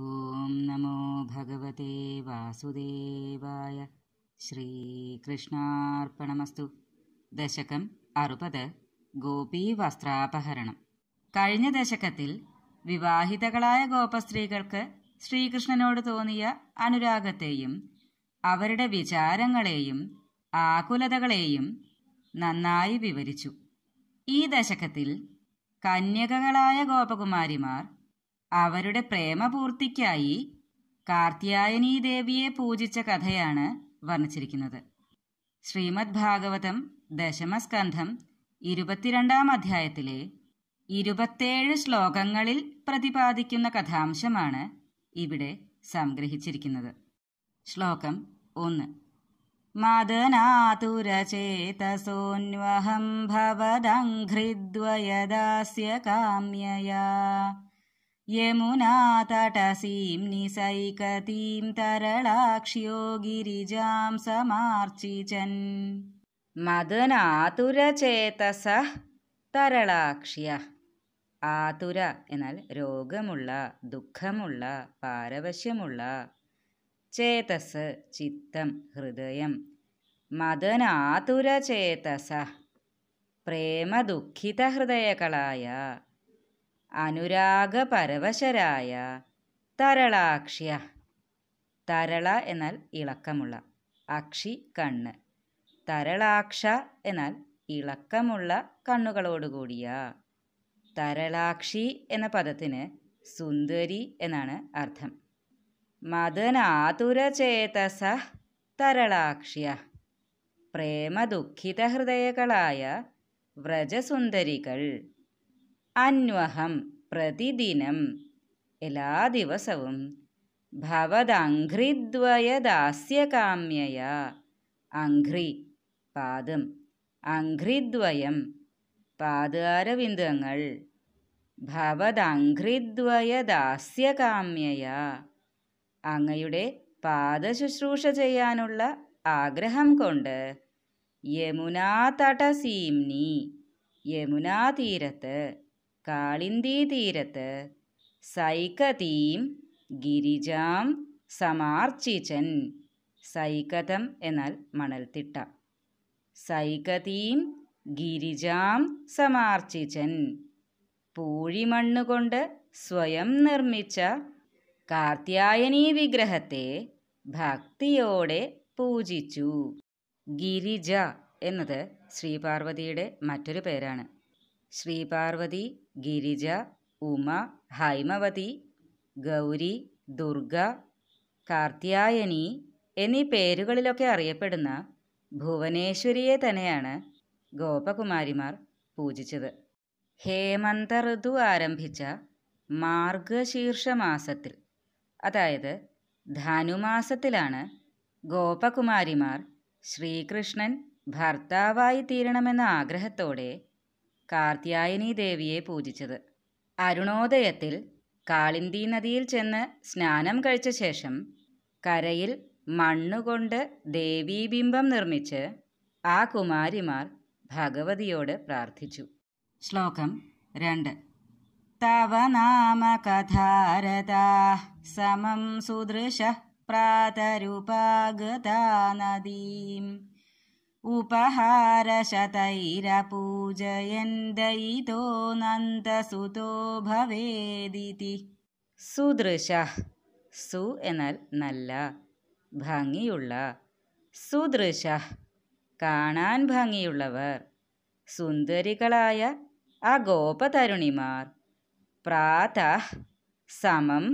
ഓം നമോ भगवते വാസുദേവായ ശ്രീകൃഷ്ണാർപ്പണമസ്തു ദശകം അറുപത് ഗോപീവസ്ത്രാപഹരണം കഴിഞ്ഞ ദശകത്തിൽ വിവാഹിതകളായ ഗോപസ്ത്രീകൾക്ക് ശ്രീകൃഷ്ണനോട് തോന്നിയ അനുരാഗത്തെയും അവരുടെ വിചാരങ്ങളെയും ആകുലതകളെയും നന്നായി വിവരിച്ചു ഈ ദശകത്തിൽ കന്യകകളായ ഗോപകുമാരിമാർ അവരുടെ പ്രേമപൂർത്തിക്കായി കാർത്യായനി ദേവിയെ പൂജിച്ച കഥയാണ് വർണ്ണിച്ചിരിക്കുന്നത് ശ്രീമദ് ഭാഗവതം ദശമസ്കന്ധം ഇരുപത്തിരണ്ടാം അധ്യായത്തിലെ ഇരുപത്തേഴ് ശ്ലോകങ്ങളിൽ പ്രതിപാദിക്കുന്ന കഥാംശമാണ് ഇവിടെ സംഗ്രഹിച്ചിരിക്കുന്നത് ശ്ലോകം ഒന്ന് മദനാതുരചേതസോന്വഹം ഭവദംഘ്രിദ്വയദാസ്യ കാമ്യയാ യമുനാതടസീം നിസൈകതീം तरलाक्ष्यो ഗിരിജാം समार्चिचन् മദനാതുരചേതസ തരളാക്ഷ്യ ആതുര എന്നാൽ രോഗമുള്ള ദുഃഖമുള്ള പാരവശ്യമുള്ള ചേതസ് ചിത്തം ഹൃദയം മദനാതുരചേതസ പ്രേമദുഃഖിത ഹൃദയകളായ അനുരാഗപരവശരായ തരളാക്ഷ്യ തരള എന്നാൽ ഇളക്കമുള്ള അക്ഷി കണ്ണ് തരളാക്ഷ എന്നാൽ ഇളക്കമുള്ള കണ്ണുകളോടുകൂടിയ തരളാക്ഷി എന്ന പദത്തിന് സുന്ദരി എന്നാണ് അർത്ഥം മദനാതുരചേതസ തരളാക്ഷ്യ പ്രേമദുഃഖിത ഹൃദയകളായ വ്രജസുന്ദരികൾ അന്വഹം പ്രതിദിനം എല്ലാ ദിവസവും ഭവദംഘ്രിദ്വയദാസ്യകാമ്യയ അംഘ്രി പാദം അംഘ്രിദ്വയം പാദാരവിന്ദങ്ങൾ ഭവദംഘ്രിദ്വയദാസ്യകാമ്യയ അങ്ങയുടെ പാദശുശ്രൂഷ ചെയ്യാനുള്ള ആഗ്രഹം കൊണ്ട് യമുനാതടസീംനി യമുനാതീരത്ത് തീരത്ത് സൈകതീം ഗിരിജാം സമാർച്ചിചൻ സൈകതം എന്നാൽ മണൽത്തിട്ട സൈകതീം ഗിരിജാം സമാർച്ചിചൻ പൂഴിമണ്ണുകൊണ്ട് സ്വയം നിർമ്മിച്ച കാർത്യായനി വിഗ്രഹത്തെ ഭക്തിയോടെ പൂജിച്ചു ഗിരിജ എന്നത് ശ്രീപാർവതിയുടെ മറ്റൊരു പേരാണ് ശ്രീപാർവതി ഗിരിജ ഉമ ഹൈമവതി ഗൗരി ദുർഗ കാർത്യായനി എന്നീ പേരുകളിലൊക്കെ അറിയപ്പെടുന്ന ഭുവനേശ്വരിയെ തന്നെയാണ് ഗോപകുമാരിമാർ പൂജിച്ചത് ഹേമന്ത ഋതു ആരംഭിച്ച മാർഗശീർഷ മാസത്തിൽ അതായത് ധനുമാസത്തിലാണ് ഗോപകുമാരിമാർ ശ്രീകൃഷ്ണൻ ഭർത്താവായി തീരണമെന്ന ആഗ്രഹത്തോടെ കാർത്യായനി ദേവിയെ പൂജിച്ചത് അരുണോദയത്തിൽ കാളിന്തി നദിയിൽ ചെന്ന് സ്നാനം കഴിച്ച ശേഷം കരയിൽ മണ്ണുകൊണ്ട് ദേവീബിംബം നിർമ്മിച്ച് ആ കുമാരിമാർ ഭഗവതിയോട് പ്രാർത്ഥിച്ചു ശ്ലോകം രണ്ട് തവ നാമ കഥാരതാ സമം സുദൃശ പ്രാതരുപാഗതാ നദീം उपहारशतैरा पूजयन्दैतो नन्दसुतो भवेदिति। सुद्रशाह सु एनल नल्ला भांगियुल्ला सुद्रशाह काणान भांगियुल्लवर सुन्दरिकलाय अगोपतरुनिमार प्रातः समं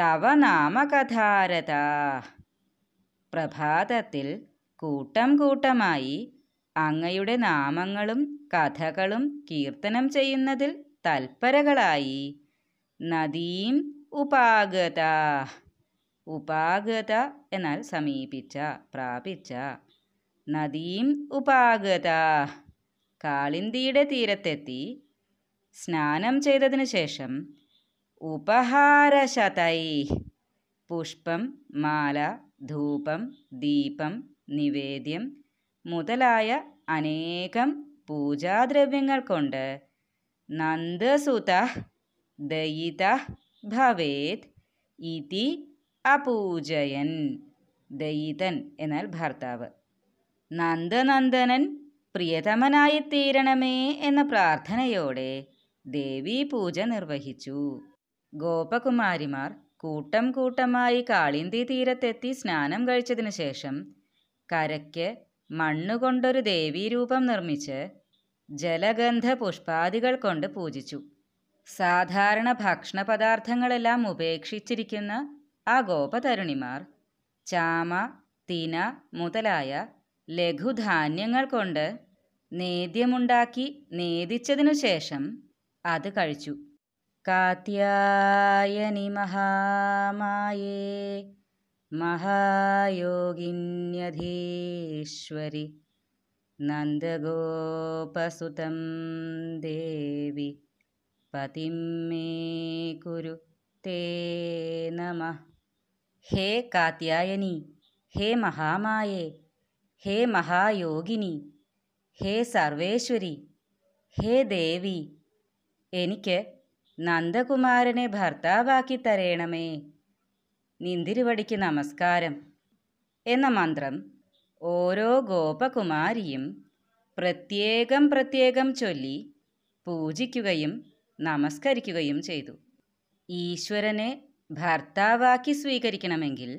तव नामकथारताह। प्रभातति കൂട്ടം കൂട്ടമായി അങ്ങയുടെ നാമങ്ങളും കഥകളും കീർത്തനം ചെയ്യുന്നതിൽ തൽപരകളായി നദീം ഉപാഗത ഉപാഗത എന്നാൽ സമീപിച്ച പ്രാപിച്ച നദീം ഉപാഗത കാളിന്തിയുടെ തീരത്തെത്തി സ്നാനം ചെയ്തതിനു ശേഷം ഉപഹാരശതൈ പുഷ്പം മാല ധൂപം ദീപം നിവേദ്യം മുതലായ അനേകം പൂജാദ്രവ്യങ്ങൾ കൊണ്ട് നന്ദസുത ദയിത ഭവേത് ഇതി അപൂജയൻ ദയിതൻ എന്നാൽ ഭർത്താവ് നന്ദനന്ദനൻ പ്രിയതമനായി തീരണമേ എന്ന പ്രാർത്ഥനയോടെ ദേവി പൂജ നിർവഹിച്ചു ഗോപകുമാരിമാർ കൂട്ടം കൂട്ടമായി കാളിന്തി തീരത്തെത്തി സ്നാനം കഴിച്ചതിനു ശേഷം കരയ്ക്ക് മണ്ണുകൊണ്ടൊരു ദേവീരൂപം നിർമ്മിച്ച് ജലഗന്ധ പുഷ്പാദികൾ കൊണ്ട് പൂജിച്ചു സാധാരണ ഭക്ഷണ പദാർത്ഥങ്ങളെല്ലാം ഉപേക്ഷിച്ചിരിക്കുന്ന ആ ഗോപതരുണിമാർ ചാമ തിന മുതലായ ലഘുധാന്യങ്ങൾ കൊണ്ട് നേദ്യമുണ്ടാക്കി നേദിച്ചതിനു ശേഷം അത് കഴിച്ചു കാത്യായനി മഹാമായേ ಮಹಾಯೋಗಿನ್ಯೀಶ್ವರಿ ನಂದಗೋಪಸುತೇವಿ ಪತಿ ಮೇ ಕುರು ತೇ ನಮಃ ಹೇ ಕಾತ್ಯಾಯನಿ, ಹೇ ಮಹಾಮಾಯೆ, ಹೇ ಮಹಾಯೋಗಿನಿ, ಹೇ ಸರ್ವೇಶ್ವರಿ ಹೇ ದೇವಿ ಎನಕ್ಕೆ ನಂದಕುಮಾರನೇ ಭರ್ತಾಬಾಕಿ ತರೇಣೇ നിന്തിരുവടിക്ക് നമസ്കാരം എന്ന മന്ത്രം ഓരോ ഗോപകുമാരിയും പ്രത്യേകം പ്രത്യേകം ചൊല്ലി പൂജിക്കുകയും നമസ്കരിക്കുകയും ചെയ്തു ഈശ്വരനെ ഭർത്താവാക്കി സ്വീകരിക്കണമെങ്കിൽ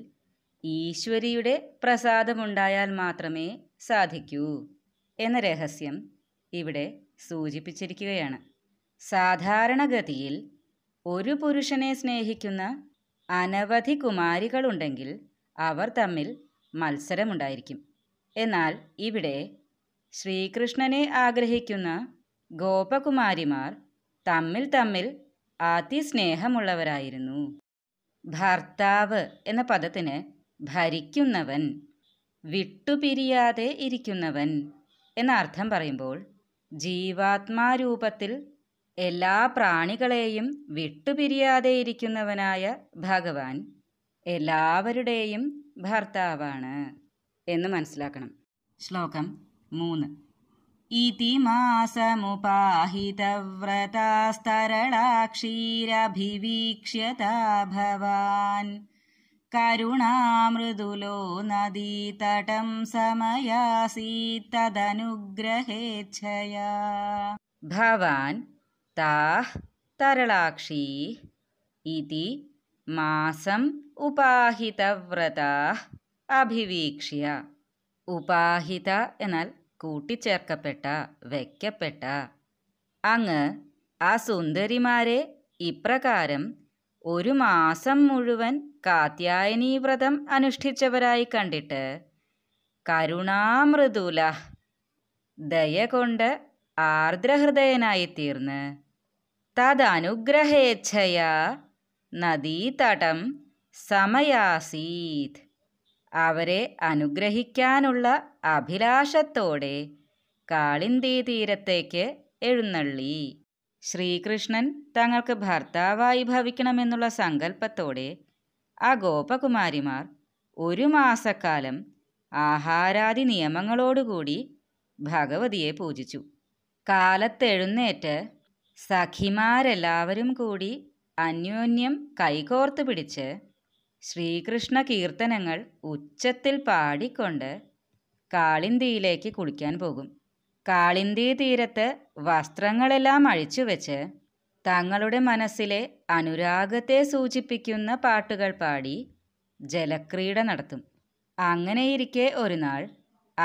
ഈശ്വരിയുടെ പ്രസാദമുണ്ടായാൽ മാത്രമേ സാധിക്കൂ എന്ന രഹസ്യം ഇവിടെ സൂചിപ്പിച്ചിരിക്കുകയാണ് സാധാരണഗതിയിൽ ഒരു പുരുഷനെ സ്നേഹിക്കുന്ന അനവധി കുമാരികളുണ്ടെങ്കിൽ അവർ തമ്മിൽ മത്സരമുണ്ടായിരിക്കും എന്നാൽ ഇവിടെ ശ്രീകൃഷ്ണനെ ആഗ്രഹിക്കുന്ന ഗോപകുമാരിമാർ തമ്മിൽ തമ്മിൽ അതിസ്നേഹമുള്ളവരായിരുന്നു ഭർത്താവ് എന്ന പദത്തിന് ഭരിക്കുന്നവൻ വിട്ടുപിരിയാതെ ഇരിക്കുന്നവൻ എന്ന അർത്ഥം പറയുമ്പോൾ ജീവാത്മാരൂപത്തിൽ എല്ലാ പ്രാണികളെയും വിട്ടുപിരിയാതെ ഇരിക്കുന്നവനായ ഭഗവാൻ എല്ലാവരുടെയും ഭർത്താവാണ് എന്ന് മനസ്സിലാക്കണം ശ്ലോകം മൂന്ന് ഇതി മാസമുപാഹിതവ്രതാസ്തരളാക്ഷീരഭിവീക്ഷ്യതാ ഭവാൻ കരുണാമൃദുലോ നദീതടം സമയാസീ ഭവാൻ താ തരളാക്ഷി ഇതി മാസം ഉപാഹിതവ്രത അഭിവീക്ഷ്യ ഉപാഹിത എന്നാൽ കൂട്ടിച്ചേർക്കപ്പെട്ട വയ്ക്കപ്പെട്ട അങ്ങ് ആ സുന്ദരിമാരെ ഇപ്രകാരം ഒരു മാസം മുഴുവൻ വ്രതം അനുഷ്ഠിച്ചവരായി കണ്ടിട്ട് കരുണാമൃദുല ദയ കൊണ്ട് ആർദ്രഹൃദയനായിത്തീർന്ന് തീർന്ന് തദനുഗ്രഹേച്ഛയാ നദീതടം സമയാസീത് അവരെ അനുഗ്രഹിക്കാനുള്ള അഭിലാഷത്തോടെ കാളിന്തി തീരത്തേക്ക് എഴുന്നള്ളി ശ്രീകൃഷ്ണൻ തങ്ങൾക്ക് ഭർത്താവായി ഭവിക്കണമെന്നുള്ള സങ്കല്പത്തോടെ ആ ഗോപകുമാരിമാർ ഒരു മാസക്കാലം ആഹാരാദി നിയമങ്ങളോടുകൂടി ഭഗവതിയെ പൂജിച്ചു കാലത്തെഴുന്നേറ്റ് സഖിമാരെല്ലാവരും കൂടി അന്യോന്യം കൈകോർത്ത് പിടിച്ച് ശ്രീകൃഷ്ണ കീർത്തനങ്ങൾ ഉച്ചത്തിൽ പാടിക്കൊണ്ട് കാളിന്തിയിലേക്ക് കുളിക്കാൻ പോകും കാളിന്തി തീരത്ത് വസ്ത്രങ്ങളെല്ലാം അഴിച്ചു വെച്ച് തങ്ങളുടെ മനസ്സിലെ അനുരാഗത്തെ സൂചിപ്പിക്കുന്ന പാട്ടുകൾ പാടി ജലക്രീഡ നടത്തും അങ്ങനെയിരിക്കെ ഒരു നാൾ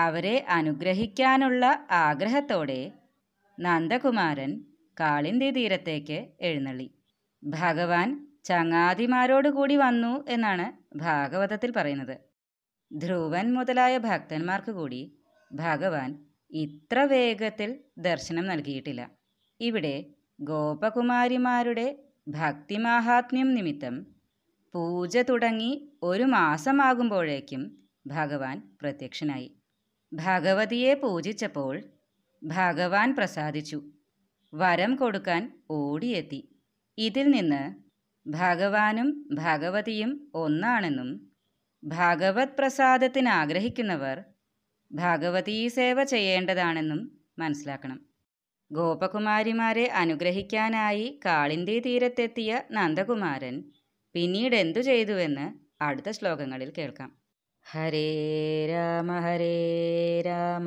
അവരെ അനുഗ്രഹിക്കാനുള്ള ആഗ്രഹത്തോടെ നന്ദകുമാരൻ കാളിൻ്റെ തീരത്തേക്ക് എഴുന്നള്ളി ഭഗവാൻ ചങ്ങാതിമാരോടുകൂടി വന്നു എന്നാണ് ഭാഗവതത്തിൽ പറയുന്നത് ധ്രുവൻ മുതലായ ഭക്തന്മാർക്ക് കൂടി ഭഗവാൻ ഇത്ര വേഗത്തിൽ ദർശനം നൽകിയിട്ടില്ല ഇവിടെ ഗോപകുമാരിമാരുടെ ഭക്തിമാഹാത്മ്യം നിമിത്തം പൂജ തുടങ്ങി ഒരു മാസമാകുമ്പോഴേക്കും ഭഗവാൻ പ്രത്യക്ഷനായി ഭഗവതിയെ പൂജിച്ചപ്പോൾ ഭഗവാൻ പ്രസാദിച്ചു വരം കൊടുക്കാൻ ഓടിയെത്തി ഇതിൽ നിന്ന് ഭഗവാനും ഭഗവതിയും ഒന്നാണെന്നും ഭാഗവത് പ്രസാദത്തിന് ആഗ്രഹിക്കുന്നവർ ഭഗവതീ സേവ ചെയ്യേണ്ടതാണെന്നും മനസ്സിലാക്കണം ഗോപകുമാരിമാരെ അനുഗ്രഹിക്കാനായി കാളിൻ്റെ തീരത്തെത്തിയ നന്ദകുമാരൻ പിന്നീട് എന്തു ചെയ്തുവെന്ന് അടുത്ത ശ്ലോകങ്ങളിൽ കേൾക്കാം ഹരേ രാമ ഹരേ രാമ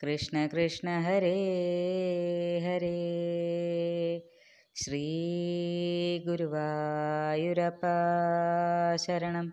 कृष्ण कृष्ण हरे हरे शरणम्